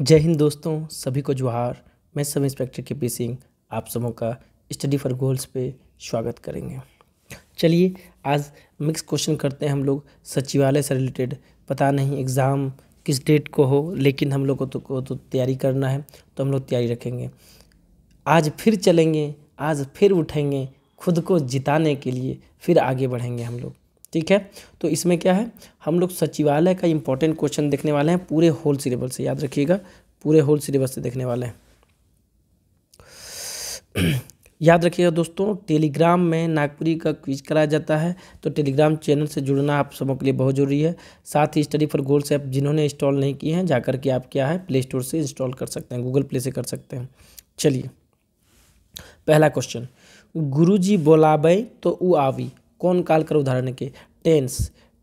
जय हिंद दोस्तों सभी को जोहार मैं सब इंस्पेक्टर के पी सिंह आप सबों का स्टडी फॉर गोल्स पे स्वागत करेंगे चलिए आज मिक्स क्वेश्चन करते हैं हम लोग सचिवालय से रिलेटेड पता नहीं एग्ज़ाम किस डेट को हो लेकिन हम लोग को तो को तो तैयारी करना है तो हम लोग तैयारी रखेंगे आज फिर चलेंगे आज फिर उठेंगे खुद को जिताने के लिए फिर आगे बढ़ेंगे हम लोग ठीक है तो इसमें क्या है हम लोग सचिवालय का इंपॉर्टेंट क्वेश्चन देखने वाले हैं पूरे होल सिलेबस से याद रखिएगा पूरे होल सिलेबस से देखने वाले हैं याद रखिएगा दोस्तों टेलीग्राम में नागपुरी का क्विज कराया जाता है तो टेलीग्राम चैनल से जुड़ना आप सबों के लिए बहुत ज़रूरी है साथ ही स्टडी फॉर गोल्स ऐप जिन्होंने इंस्टॉल नहीं किए हैं जाकर के आप क्या है प्ले स्टोर से इंस्टॉल कर सकते हैं गूगल प्ले से कर सकते हैं चलिए पहला क्वेश्चन गुरुजी बोलाबे तो ऊ आवी कौन काल कर उदाहरण के टेंस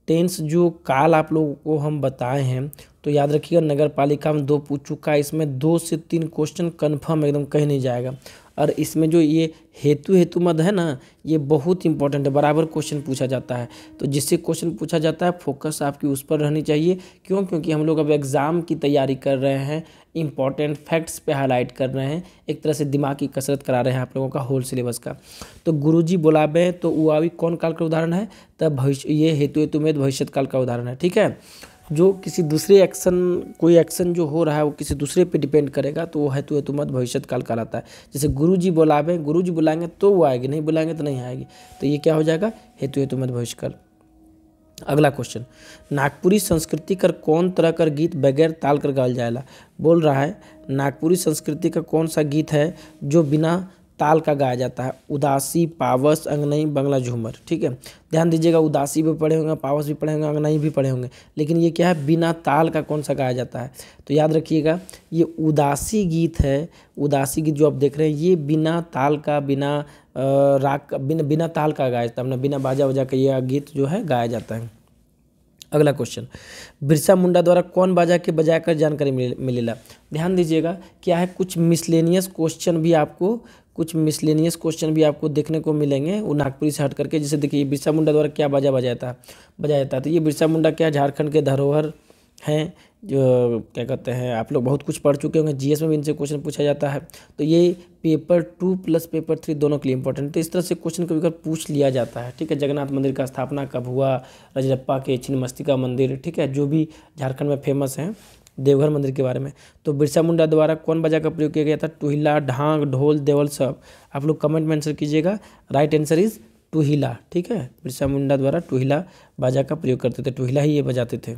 टेंस जो काल आप लोगों को हम बताए हैं तो याद रखिएगा नगर पालिका में दो पूछ चुका है इसमें दो से तीन क्वेश्चन कन्फर्म एकदम कहीं नहीं जाएगा और इसमें जो ये हेतु हेतु मद है ना ये बहुत इंपॉर्टेंट है बराबर क्वेश्चन पूछा जाता है तो जिससे क्वेश्चन पूछा जाता है फोकस आपकी उस पर रहनी चाहिए क्यों क्योंकि हम लोग अब एग्ज़ाम की तैयारी कर रहे हैं इंपॉर्टेंट फैक्ट्स पे हाईलाइट कर रहे हैं एक तरह से दिमाग की कसरत करा रहे हैं आप लोगों का होल सिलेबस का तो गुरु जी बोलाबे तो वो अभी कौन काल का उदाहरण है तब भविष्य ये हेतु हेतु में भविष्य काल का उदाहरण है ठीक है जो किसी दूसरे एक्शन कोई एक्शन जो हो रहा है वो किसी दूसरे पे डिपेंड करेगा तो वो हेतु हेतु मत भविष्य काल कहलाता है जैसे गुरु जी बुलावें गुरु जी बुलाएंगे तो वो आएगी नहीं बुलाएंगे तो नहीं आएगी तो ये क्या हो जाएगा हेतु हेतु मत भविष्य काल अगला क्वेश्चन नागपुरी संस्कृति का कौन तरह का गीत बगैर ताल कर गाल जाएगा बोल रहा है नागपुरी संस्कृति का कौन सा गीत है जो बिना ताल का गाया जाता है उदासी पावस अंगनई बंगला झूमर ठीक है ध्यान दीजिएगा उदासी भी पढ़े होंगे पावस भी पढ़े होंगे अंगनई भी पढ़े होंगे लेकिन ये क्या है बिना ताल का कौन सा गाया जाता है तो याद रखिएगा ये उदासी गीत है उदासी गीत जो आप देख रहे हैं ये बिना ताल का बिना राग बिना बिना ताल का गाया जाता है मतलब बिना बाजा वजा का यह गीत जो है गाया जाता है अगला क्वेश्चन बिरसा मुंडा द्वारा कौन बाजा के बजाय कर जानकारी मिलेगा ध्यान दीजिएगा क्या है कुछ मिसलेनियस क्वेश्चन भी आपको कुछ मिसलेनियस क्वेश्चन भी आपको देखने को मिलेंगे वो नागपुरी से हट करके जैसे देखिए बिरसा मुंडा द्वारा क्या बाजा बजाया था बजाया था तो ये बिरसा मुंडा क्या झारखंड के धरोहर हैं जो क्या कहते हैं आप लोग बहुत कुछ पढ़ चुके होंगे जीएस में भी इनसे क्वेश्चन पूछा जाता है तो ये paper two plus paper three दोनों के लिए इंपॉर्टेंट तो इस तरह से क्वेश्चन कभी कभी पूछ लिया जाता है ठीक है जगन्नाथ मंदिर का स्थापना कब हुआ रजरप्पा के छिन्नमस्तिका मंदिर ठीक है जो भी झारखंड में फेमस हैं देवघर मंदिर के बारे में तो बिरसा मुंडा द्वारा कौन बाजा का प्रयोग किया गया था टूहिला ढांग ढोल देवल सब आप लोग कमेंट में आंसर कीजिएगा राइट आंसर इज टूहिला ठीक है बिरसा मुंडा द्वारा टूहिला बाजा का प्रयोग करते थे टूहिला ही ये बजाते थे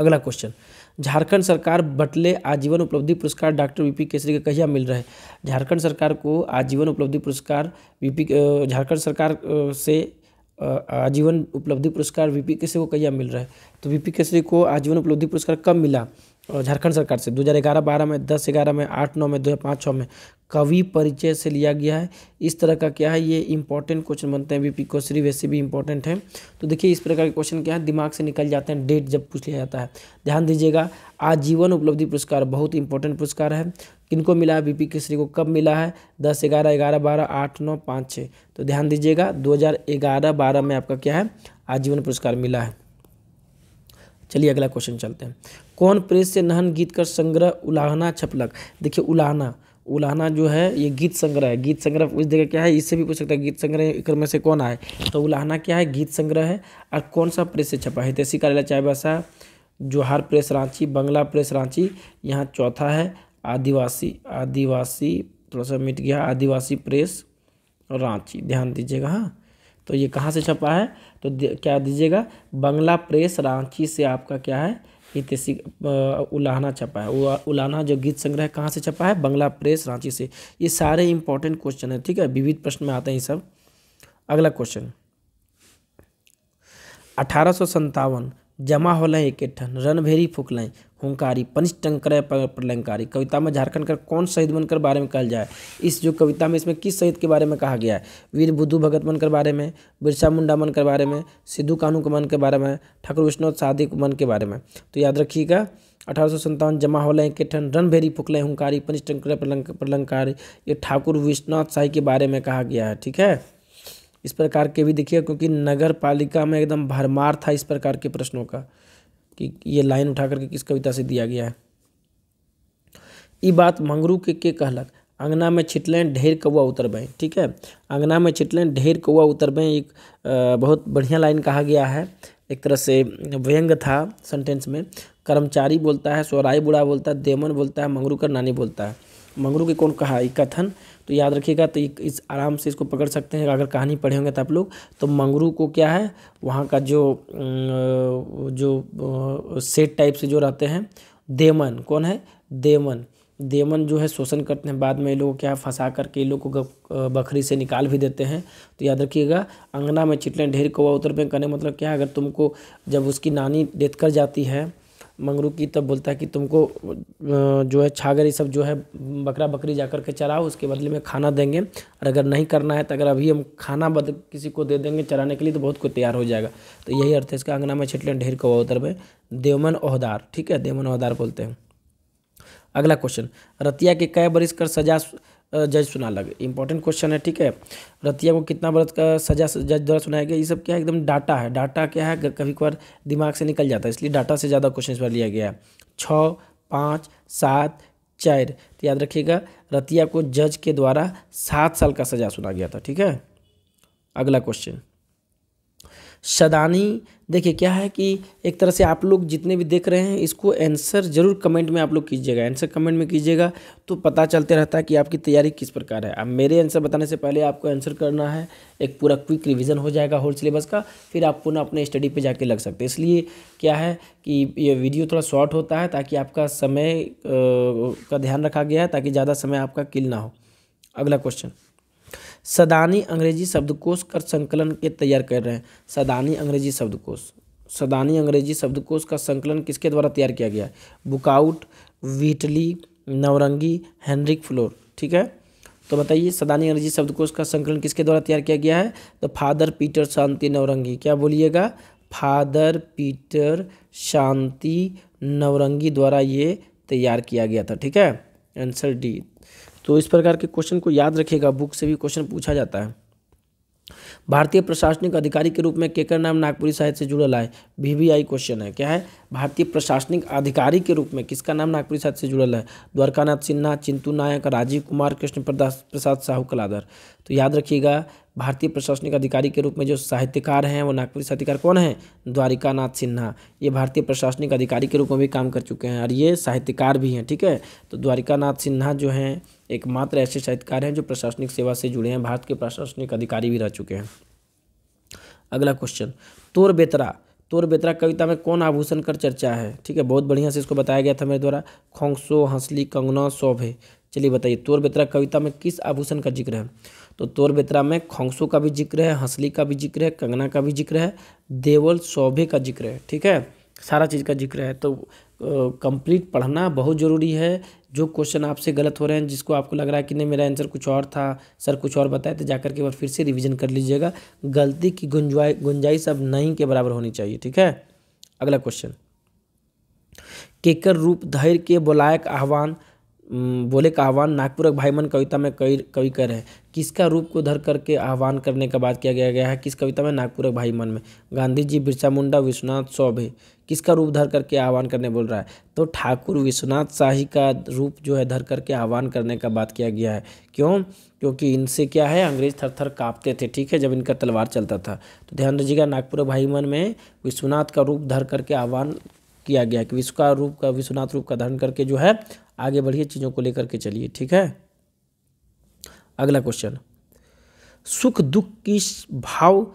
अगला क्वेश्चन झारखंड सरकार बटले आजीवन उपलब्धि पुरस्कार डॉक्टर वीपी केसरी का कहिया मिल रहा है झारखंड सरकार को आजीवन उपलब्धि पुरस्कार वीपी झारखंड सरकार से आजीवन उपलब्धि पुरस्कार वीपी केसरी को कहिया मिल रहा है तो वीपी केसरी को आजीवन उपलब्धि पुरस्कार कब मिला झारखंड सरकार से 2011-12 में 10-11 में 8-9 में 2005-6 में कवि परिचय से लिया गया है इस तरह का क्या है ये इंपॉर्टेंट क्वेश्चन बनते हैं बीपी कोश्री वैसे भी इंपॉर्टेंट है तो देखिए इस प्रकार के क्वेश्चन क्या है दिमाग से निकल जाते हैं डेट जब पूछ लिया जाता है ध्यान दीजिएगा आजीवन उपलब्धि पुरस्कार बहुत इंपॉर्टेंट पुरस्कार है किनको मिला है बीपी केसरी को कब मिला है दस ग्यारह ग्यारह बारह आठ नौ पाँच छः तो ध्यान दीजिएगा दो हज़ार ग्यारह बारह में आपका क्या है आजीवन पुरस्कार मिला है चलिए अगला क्वेश्चन चलते हैं कौन प्रेस से नहन गीत कर संग्रह उलाहना छपलक देखिए उलाहना उलाहना जो है ये गीत संग्रह है गीत संग्रह उस जगह क्या है इससे भी पूछ सकता है गीत संग्रह एक में से कौन आए तो उलाहना क्या है गीत संग्रह है और कौन सा प्रेस से छपा है तेसी कार्यालय चाय बसा जोहार प्रेस रांची बंगला प्रेस रांची यहाँ चौथा है आदिवासी आदिवासी थोड़ा सा मिट गया आदिवासी प्रेस रांची ध्यान दीजिएगा हाँ तो ये कहाँ से छपा है तो क्या दीजिएगा बंगला प्रेस रांची से आपका क्या है हितेशी उलाना छपा है उलाना जो गीत संग्रह कहाँ से छपा है बंगला प्रेस रांची से ये सारे इंपॉर्टेंट क्वेश्चन है ठीक है विविध प्रश्न में आते हैं ये सब अगला क्वेश्चन अठारह सौ सन्तावन जमा होल एक रनभेरी फूकलें हुंकारी पनिष्टंकर प्रलंकारी कविता में झारखंड का कौन शहीद बनकर बारे में कहा जाए इस जो कविता में इसमें किस शहीद के बारे में कहा गया है वीर बुद्धू भगत मन के बारे में बिरसा मुंडा मन के बारे में सिद्धू कानू के मन के बारे में ठाकुर विष्णु सादी मन के बारे में तो याद रखिएगा अठारह सौ जमा होल के ठन भेरी फुकल हुंकारी पनिष्टंकर प्रलंक प्रलंकारी ये ठाकुर विश्वनाथ शाही के बारे में कहा गया है ठीक है इस प्रकार के भी देखिए क्योंकि नगर पालिका में एकदम भरमार था इस प्रकार के प्रश्नों का कि ये लाइन उठा करके किस कविता से दिया गया है ये बात मंगरू के के कहलक अंगना में छिटलें ढेर कौआ उतर ठीक है अंगना में छिटलें ढेर कौआ उतर एक बहुत बढ़िया लाइन कहा गया है एक तरह से व्यंग था सेंटेंस में कर्मचारी बोलता है सोराई बुढ़ा बोलता है देवन बोलता है मंगरू का नानी बोलता है मंगरू के कौन कहा कथन तो याद रखिएगा तो इस आराम से इसको पकड़ सकते हैं अगर कहानी पढ़े होंगे तो आप लोग तो मंगरू को क्या है वहाँ का जो जो सेट टाइप से जो रहते हैं देमन कौन है देमन देमन जो है शोषण करते हैं बाद में ये लोग क्या फंसा करके ये लोग को बकरी से निकाल भी देते हैं तो याद रखिएगा अंगना में चिटलें ढेर कौवा उतर पे करने मतलब क्या है अगर तुमको जब उसकी नानी डेथ कर जाती है मंगरू की तब बोलता है कि तुमको जो है छागर ये सब जो है बकरा बकरी जा कर के चराओ उसके बदले में खाना देंगे और अगर नहीं करना है तो अगर अभी हम खाना बद किसी को दे देंगे चराने के लिए तो बहुत कुछ तैयार हो जाएगा तो यही अर्थ है इसका अंगना में छिटले ढेर को उतर में देवमन ओहदार ठीक है देवमन ओहदार बोलते हैं अगला क्वेश्चन रतिया के कै बरिश कर सजा जज सुना लग इंपॉर्टेंट क्वेश्चन है ठीक है रतिया को कितना वर्ष का सजा जज द्वारा सुनाया गया ये सब क्या है एकदम डाटा है डाटा क्या है कभी कभार दिमाग से निकल जाता है इसलिए डाटा से ज़्यादा क्वेश्चन इस बार लिया गया है छः पाँच सात चार तो याद रखिएगा रतिया को जज के द्वारा सात साल का सजा सुना गया था ठीक है अगला क्वेश्चन शदानी देखिए क्या है कि एक तरह से आप लोग जितने भी देख रहे हैं इसको आंसर ज़रूर कमेंट में आप लोग कीजिएगा आंसर कमेंट में कीजिएगा तो पता चलते रहता है कि आपकी तैयारी किस प्रकार है अब मेरे आंसर बताने से पहले आपको आंसर करना है एक पूरा क्विक रिविज़न हो जाएगा होल सिलेबस का फिर आप पुनः अपने स्टडी पे जाके लग सकते हैं इसलिए क्या है कि ये वीडियो थोड़ा शॉर्ट होता है ताकि आपका समय का ध्यान रखा गया है ताकि ज़्यादा समय आपका किल ना हो अगला क्वेश्चन सदानी अंग्रेजी शब्दकोश का संकलन के तैयार कर रहे हैं सदानी अंग्रेजी शब्दकोश सदानी अंग्रेजी शब्दकोश का संकलन किसके द्वारा तैयार किया गया बुकआउट वीटली नवरंगी हेनरिक फ्लोर ठीक है तो बताइए सदानी अंग्रेजी शब्दकोश का संकलन किसके द्वारा तैयार किया गया है तो फादर पीटर शांति नवरंगी क्या बोलिएगा फादर पीटर शांति नवरंगी द्वारा ये तैयार किया गया था ठीक है आंसर डी तो इस प्रकार के क्वेश्चन को याद रखिएगा बुक से भी क्वेश्चन पूछा जाता है भारतीय प्रशासनिक अधिकारी के रूप में केकर नाम नागपुरी साहित्य से जुड़ा है वीवीआई क्वेश्चन है क्या है भारतीय प्रशासनिक अधिकारी के रूप में किसका नाम नागपुरी साहित्य से जुड़ा है द्वारकानाथ सिन्हा चिंतू नायक राजीव कुमार कृष्ण प्रसाद साहू कलाधर तो याद रखिएगा भारतीय प्रशासनिक अधिकारी के रूप में जो साहित्यकार हैं वो नागपुरी साहित्यकार कौन हैं द्वारिका नाथ सिन्हा ये भारतीय प्रशासनिक अधिकारी के रूप में भी काम कर चुके हैं और ये साहित्यकार भी हैं ठीक है तो द्वारिका नाथ सिन्हा जो हैं एकमात्र ऐसे साहित्यकार हैं जो प्रशासनिक सेवा से जुड़े हैं भारत के प्रशासनिक अधिकारी भी रह चुके हैं अगला क्वेश्चन तोर बेतरा तोर बेतरा कविता में कौन आभूषण कर चर्चा है ठीक है बहुत बढ़िया से इसको बताया गया था मेरे द्वारा खोंगसो हंसली कंगना सौभे चलिए बताइए तोर बेतरा कविता में किस आभूषण का जिक्र है तो तोर बेतरा में खोंगसू का भी जिक्र है हंसली का भी जिक्र है कंगना का भी जिक्र है देवल शोभे का जिक्र है ठीक है सारा चीज़ का जिक्र है तो कंप्लीट पढ़ना बहुत ज़रूरी है जो क्वेश्चन आपसे गलत हो रहे हैं जिसको आपको लग रहा है कि नहीं मेरा आंसर कुछ और था सर कुछ और बताए तो जाकर के बाद फिर से रिवीजन कर लीजिएगा गलती की गुंजाइ गुंजाइश अब नहीं के बराबर होनी चाहिए ठीक है अगला क्वेश्चन केकर रूप धैर्य के बुलायक आह्वान बोले का आह्वान नागपुरक मन कविता में कई कवि कर हैं किसका रूप को धर करके आह्वान करने का बात किया गया है किस कविता में नागपुरक मन में गांधी जी बिरसा मुंडा विश्वनाथ सौभे किसका रूप धर करके आह्वान करने बोल रहा है तो ठाकुर विश्वनाथ शाही का रूप जो है धर करके आह्वान करने का बात किया गया है क्यों क्योंकि इनसे क्या है अंग्रेज थर थर काँपते थे ठीक है जब इनका तलवार चलता था तो ध्यान रखिएगा नागपुर मन में विश्वनाथ का रूप धर करके आह्वान किया गया कि विश्व का रूप का विश्वनाथ रूप का धारण करके जो है आगे बढ़िए चीज़ों को लेकर के चलिए ठीक है अगला क्वेश्चन सुख दुख की भाव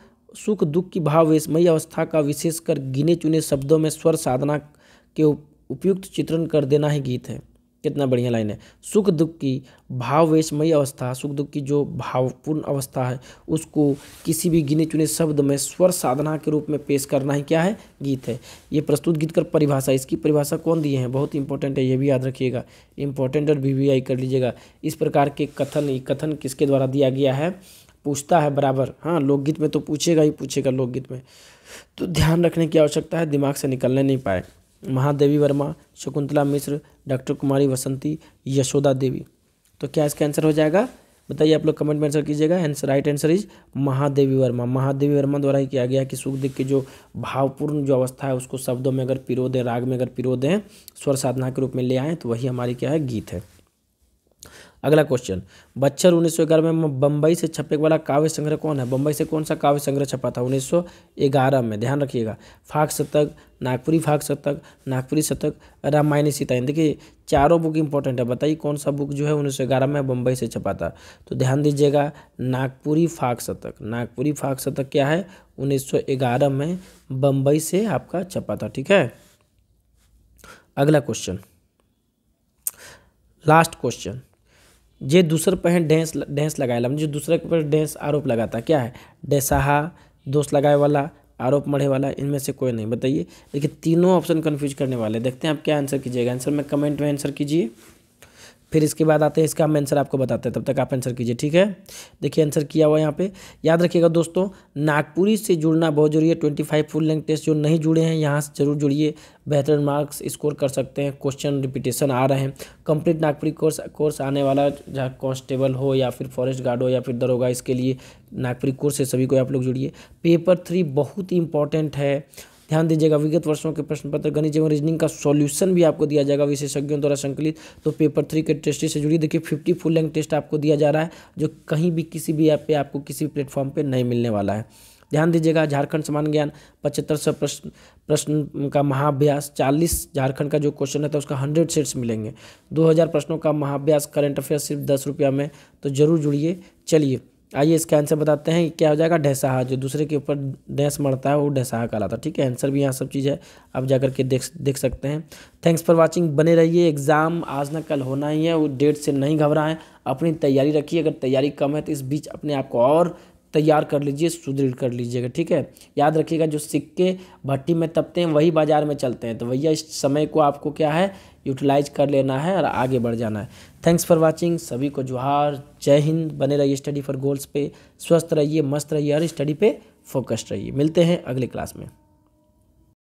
सुख दुख की भाववेशमयी अवस्था का विशेषकर गिने चुने शब्दों में स्वर साधना के उपयुक्त चित्रण कर देना ही गीत है कितना बढ़िया लाइन है सुख दुख की भाववेशमयी अवस्था सुख दुख की जो भावपूर्ण अवस्था है उसको किसी भी गिने चुने शब्द में स्वर साधना के रूप में पेश करना ही क्या है गीत है ये प्रस्तुत गीत कर परिभाषा इसकी परिभाषा कौन दिए हैं बहुत इंपॉर्टेंट है ये भी याद रखिएगा इंपॉर्टेंट और वी कर लीजिएगा इस प्रकार के कथन कथन किसके द्वारा दिया गया है पूछता है बराबर हाँ लोकगीत में तो पूछेगा ही पूछेगा लोकगीत में तो ध्यान रखने की आवश्यकता है दिमाग से निकलने नहीं पाए महादेवी वर्मा शकुंतला मिश्र डॉक्टर कुमारी वसंती यशोदा देवी तो क्या इसका आंसर हो जाएगा बताइए आप लोग कमेंट में आंसर कीजिएगा answer right answer is Mahadevi Verma Mahadevi Verma द्वारा ही किया गया कि सुखदेव की जो भावपूर्ण जो अवस्था है उसको शब्दों में अगर पिरो दें राग में अगर पिरो दें स्वर साधना के रूप में ले आएँ तो वही हमारी क्या है गीत है अगला क्वेश्चन बच्चर उन्नीस सौ ग्यारह में बम्बई से छपे वाला काव्य संग्रह कौन है बम्बई से कौन सा काव्य संग्रह छपा था ग्यारह में ध्यान रखिएगा फाक शतक नागपुरी फाक शतक नागपुरी शतक रामायणी सीता देखिए चारों बुक इंपॉर्टेंट है बताइए कौन सा बुक जो है ग्यारह में बम्बई से छपा था तो ध्यान दीजिएगा नागपुरी फाक शतक नागपुरी फाक शतक क्या है ग्यारह में बम्बई से आपका छपा था ठीक है अगला क्वेश्चन लास्ट क्वेश्चन जे दूसर पर है डेंस डेंस लगाए जो दूसरे के डेंस आरोप लगाता क्या है डेसाहा दोष लगाए वाला आरोप मढ़े वाला इनमें से कोई नहीं बताइए देखिए तीनों ऑप्शन कन्फ्यूज करने वाले देखते हैं आप क्या आंसर कीजिएगा आंसर में कमेंट में आंसर कीजिए फिर इसके बाद आते हैं इसका हम आंसर आपको बताते हैं तब तक आप आंसर कीजिए ठीक है देखिए आंसर किया हुआ यहाँ पे याद रखिएगा दोस्तों नागपुरी से जुड़ना बहुत जरूरी है twenty five full length test जो नहीं जुड़े हैं यहाँ से जरूर जुड़िए बेहतर मार्क्स स्कोर कर सकते हैं क्वेश्चन रिपीटेशन आ रहे हैं कंप्लीट नागपुरी कोर्स कोर्स आने वाला जहाँ कॉन्स्टेबल हो या फिर फॉरेस्ट गार्ड हो या फिर दरोगा इसके लिए नागपुरी कोर्स से सभी को आप लोग जुड़िए पेपर थ्री बहुत इंपॉर्टेंट है ध्यान दीजिएगा विगत वर्षों के प्रश्न पत्र गणित एवं रीजनिंग का सॉल्यूशन भी आपको दिया जाएगा विशेषज्ञों द्वारा संकलित तो पेपर थ्री के टेस्ट से जुड़ी देखिए फिफ्टी फुल लेंथ टेस्ट आपको दिया जा रहा है जो कहीं भी किसी भी ऐप पर आपको किसी भी प्लेटफॉर्म पर नहीं मिलने वाला है ध्यान दीजिएगा झारखंड समान ज्ञान पचहत्तर सौ प्रश्न प्रश्न का महाभ्यास चालीस झारखंड का जो क्वेश्चन है तो उसका हंड्रेड सेट्स मिलेंगे दो हज़ार प्रश्नों का महाभ्यास करंट अफेयर सिर्फ दस रुपया में तो जरूर जुड़िए चलिए आइए इसके आंसर बताते हैं क्या हो जाएगा ढैसाहा जो दूसरे के ऊपर डैस मरता है वो ढैसाहा कहलाता है ठीक है आंसर भी यहाँ सब चीज़ है आप जा करके देख देख सकते हैं थैंक्स फॉर वाचिंग बने रहिए एग्ज़ाम आज ना कल होना ही है वो डेट से नहीं घबराएं अपनी तैयारी रखिए अगर तैयारी कम है तो इस बीच अपने आप को और तैयार कर लीजिए सुदृढ़ कर लीजिएगा ठीक है याद रखिएगा जो सिक्के भट्टी में तपते हैं वही बाज़ार में चलते हैं तो भैया इस समय को आपको क्या है यूटिलाइज कर लेना है और आगे बढ़ जाना है थैंक्स फॉर वाचिंग सभी को जोहार जय हिंद बने रहिए स्टडी फॉर गोल्स पे स्वस्थ रहिए मस्त रहिए और स्टडी पे फोकस्ड रहिए मिलते हैं अगले क्लास में